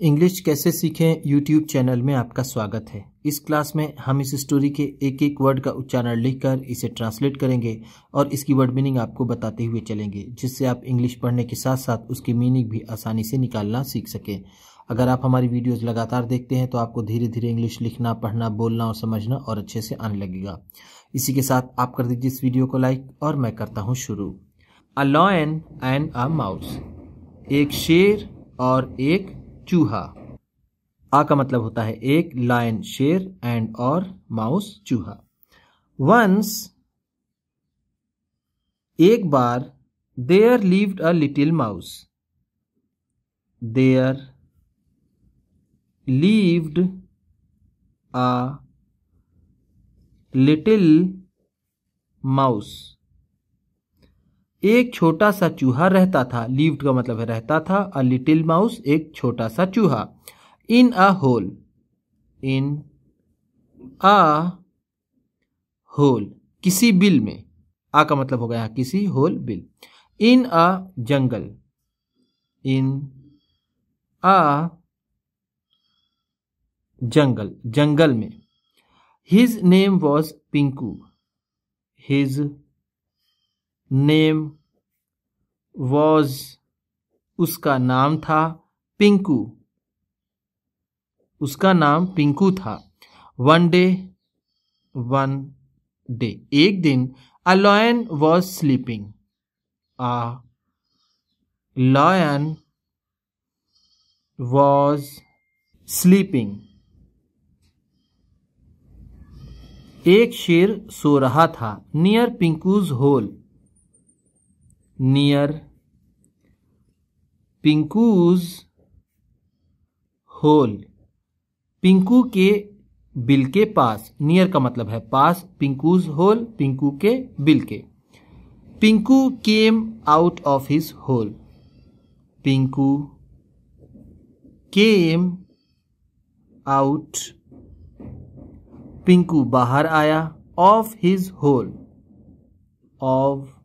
English कैसे सीखें YouTube channel में आपका स्वागत है इस क्लास में हम इस स्टोरी के एक एक वर्ड का उच्चारण लिखकर इसे ट्रांसलेट करेंगे और इसकी वर्ड मीनिंग आपको बताते हुए चलेंगे जिससे आप इंग्लिश पढ़ने के साथ साथ उसकी मीनिंग भी आसानी से निकालना सीख सकें अगर आप हमारी वीडियोस लगातार देखते हैं तो आपको धीरे धीरे इंग्लिश लिखना पढ़ना बोलना और समझना और अच्छे से आने लगेगा इसी के साथ आप कर दीजिए इस वीडियो को लाइक और मैं करता हूँ शुरू a lion and a mouse एक शेर और एक चूहा आ का मतलब होता है एक लायन शेर एंड और माउस चूहा वंस एक बार there lived a little mouse there lived a little mouse एक छोटा सा चूहा रहता था लीव्ड का मतलब है रहता था अ लिटिल माउस एक छोटा सा चूहा in a hole in a hole किसी बिल में आ का मतलब हो गया किसी होल बिल इन अ जंगल इन अ जंगल जंगल में his name was Pinku his name was उसका नाम था पिंकू उसका नाम पिंकू था वन डे वन डे एक दिन a lion was sleeping a lion was sleeping एक शेर सो रहा था near Pinku's hole near Pinku's hole Pinku के बिल के पास नियर का मतलब है पास पिंकूज होल पिंकू के बिल के Pinku came out of his hole Pinku came out Pinku बाहर आया of his hole of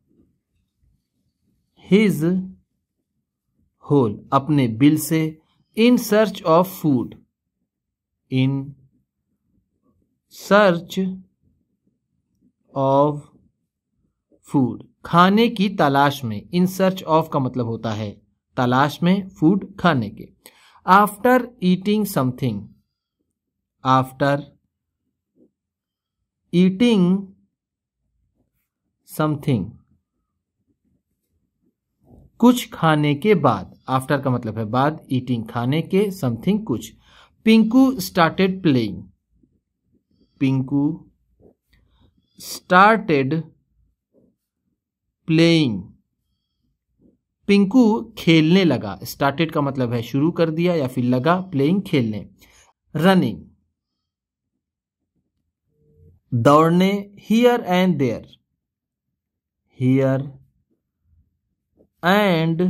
his hole अपने बिल से in search of food in search of food खाने की तलाश में इन सर्च ऑफ का मतलब होता है तलाश में फूड खाने के after eating something after eating something कुछ खाने के बाद आफ्टर का मतलब है बाद ईटिंग खाने के समथिंग कुछ Pinku started playing Pinku started playing Pinku खेलने लगा स्टार्टेड का मतलब है शुरू कर दिया या फिर लगा प्लेइंग खेलने रनिंग दौड़ने here and there here and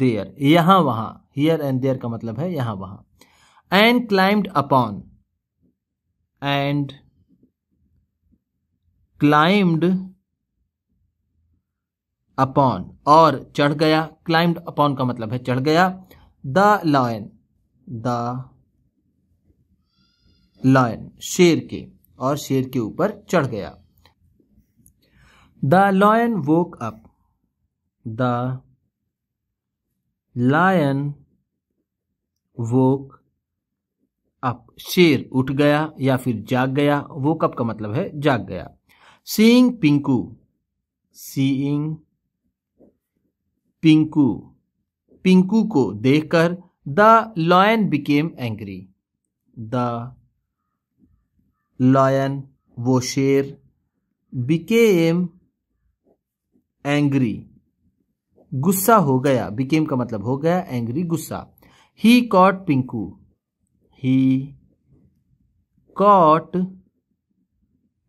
there यहां वहां हियर एंड देयर का मतलब है यहां वहां and climbed upon and climbed upon और चढ़ गया क्लाइम्ड अपॉन का मतलब है चढ़ गया द लॉयन द लॉयन शेर के और शेर के ऊपर चढ़ गया the lion woke up the lion woke up शेर उठ गया या फिर जाग गया वो कप का मतलब है जाग गया सीइंग पिंकू सीइंग पिंकू पिंकू को देखकर the lion became angry the lion वो शेर बिकेम एंग्री गुस्सा हो गया बिकेम का मतलब हो गया एंग्री गुस्सा he caught Pinku he caught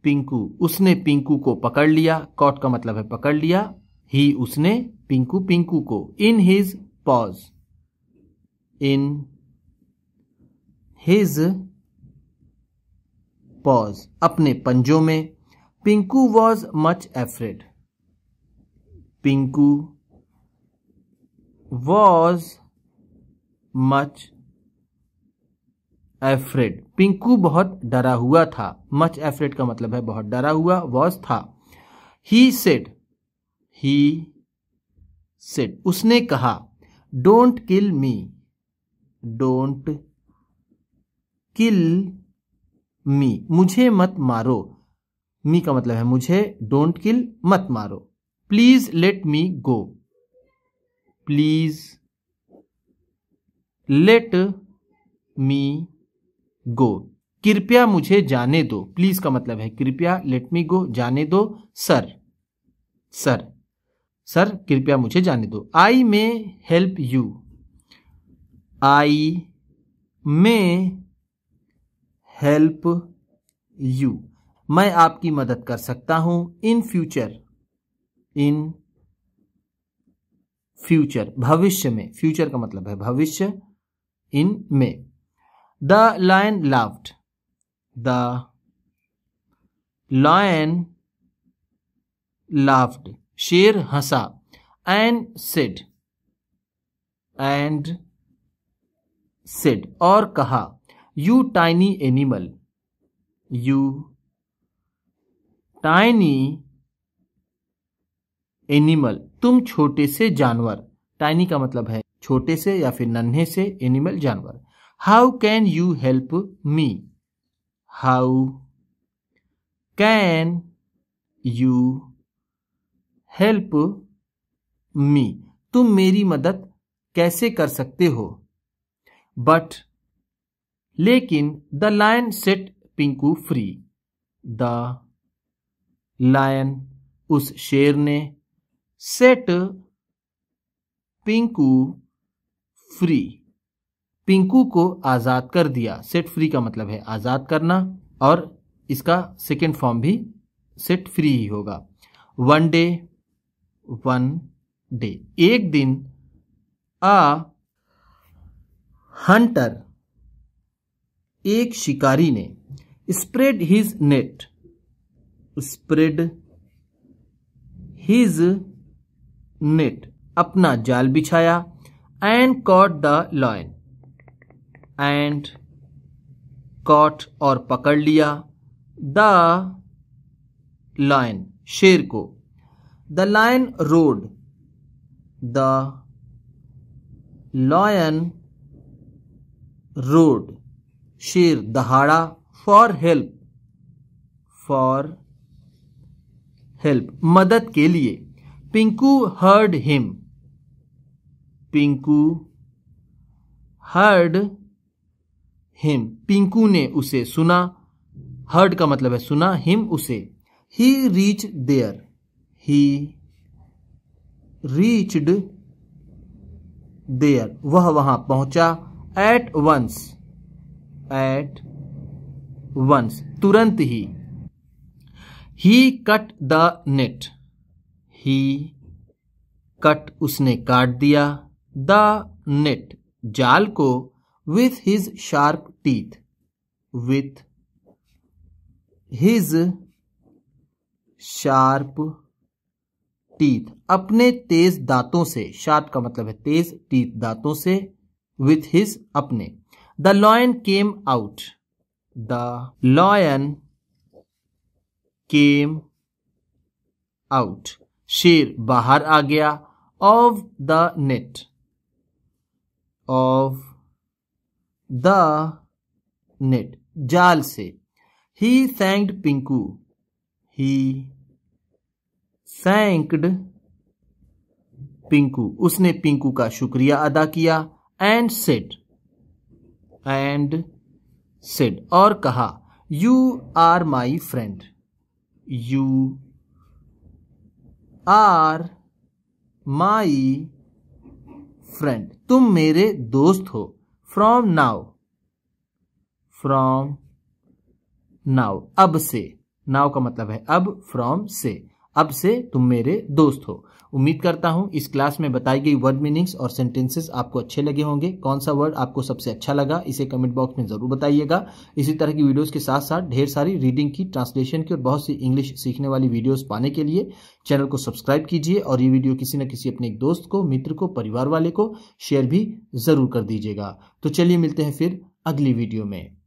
Pinku उसने पिंकू को पकड़ लिया कॉट का मतलब है पकड़ लिया ही उसने पिंकू पिंकू को in his paws in his paws अपने पंजों में Pinku was much afraid Pinku was much afraid Pinku बहुत डरा हुआ था मच एफ्रेड का मतलब है बहुत डरा हुआ वॉज था ही सेड ही सेड उसने कहा don't kill me don't kill मी मुझे मत मारो मी का मतलब है मुझे डोंट किल मत मारो please let me go please let me go कृपया मुझे जाने दो प्लीज का मतलब है कृपया लेट मी गो जाने दो सर सर सर कृपया मुझे जाने दो I may help you I may help you मैं आपकी मदद कर सकता हूं इन फ्यूचर इन फ्यूचर भविष्य में फ्यूचर का मतलब है भविष्य इन में the lion laughed the lion laughed शेर हंसा एंड सिड एंड सिड और कहा you tiny animal you tiny animal तुम छोटे से जानवर टाइनी का मतलब है छोटे से या फिर नन्हे से एनिमल जानवर how can you help me how can you help me तुम मेरी मदद कैसे कर सकते हो बट लेकिन the lion set Pinku free the lion उस शेर ने सेट पिंकू फ्री पिंकू को आज़ाद कर दिया सेट फ्री का मतलब है आज़ाद करना और इसका सेकेंड फॉर्म भी सेट फ्री ही होगा वन डे वन डे एक दिन आ हंटर एक शिकारी ने spread his net spread his net अपना जाल बिछाया and caught the lion and caught और पकड़ लिया द लॉयन शेर को the lion roared the lion roared शेर दहाड़ा फॉर हेल्प फॉर हेल्प मदद के लिए Pinku heard him Pinku heard him Pinku ने उसे सुना हर्ड का मतलब है सुना हिम उसे he reach there he reached there वह वहां पहुंचा एट वंस एट वंस तुरंत ही he cut the net he cut उसने काट दिया द नेट जाल को with his sharp teeth with his sharp teeth अपने तेज दांतों से शार्प का मतलब है तेज टीथ दांतों से विथ हिज अपने the lion came out the lion came out शेर बाहर आ गया off the net off the net जाल से he thanked Pinku he thanked Pinku उसने पिंकू का शुक्रिया अदा किया एंड सेड एंड सेड और कहा you are my friend you are my friend तुम मेरे दोस्त हो फ्रॉम नाउ फ्रॉम नाउ अब से नाउ का मतलब है अब फ्रॉम से अब से तुम मेरे दोस्त हो उम्मीद करता हूँ इस क्लास में बताई गई वर्ड मीनिंग्स और सेंटेंसेस आपको अच्छे लगे होंगे कौन सा वर्ड आपको सबसे अच्छा लगा इसे कमेंट बॉक्स में जरूर बताइएगा इसी तरह की वीडियोस के साथ साथ ढेर सारी रीडिंग की ट्रांसलेशन की और बहुत सी इंग्लिश सीखने वाली वीडियोस पाने के लिए चैनल को सब्सक्राइब कीजिए और ये वीडियो किसी न किसी अपने दोस्त को मित्र को परिवार वाले को शेयर भी जरूर कर दीजिएगा तो चलिए मिलते हैं फिर अगली वीडियो में